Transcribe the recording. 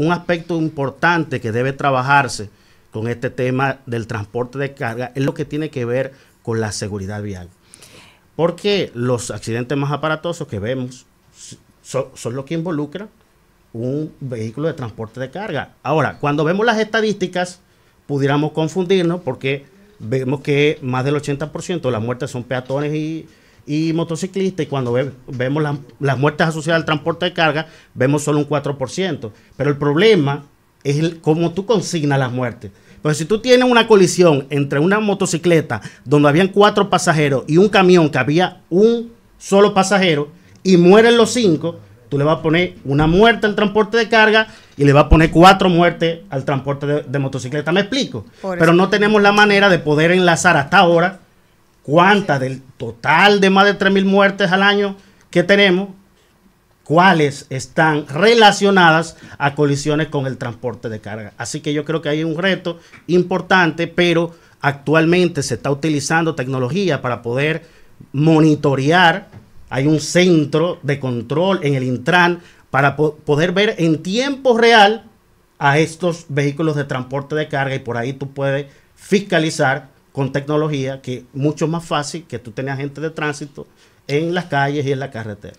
un aspecto importante que debe trabajarse con este tema del transporte de carga es lo que tiene que ver con la seguridad vial. Porque los accidentes más aparatosos que vemos son, los que involucran un vehículo de transporte de carga. Ahora, cuando vemos las estadísticas, pudiéramos confundirnos porque vemos que más del 80% de las muertes son peatones y y motociclistas, y cuando vemos las muertes asociadas al transporte de carga, vemos solo un 4%. Pero el problema es cómo tú consignas las muertes. Pero pues si tú tienes una colisión entre una motocicleta donde habían cuatro pasajeros y un camión que había un solo pasajero y mueren los cinco, tú le vas a poner una muerte al transporte de carga y le vas a poner cuatro muertes al transporte de, de motocicleta. ¿Me explico? Pero no tenemos la manera de poder enlazar hasta ahora cuántas del, total de más de 3.000 muertes al año que tenemos, cuáles están relacionadas a colisiones con el transporte de carga. Así que yo creo que hay un reto importante, pero actualmente se está utilizando tecnología para poder monitorear. Hay un centro de control en el Intran para poder ver en tiempo real a estos vehículos de transporte de carga y por ahí tú puedes fiscalizar con tecnología que mucho más fácil que tú tengas gente de tránsito en las calles y en la carretera.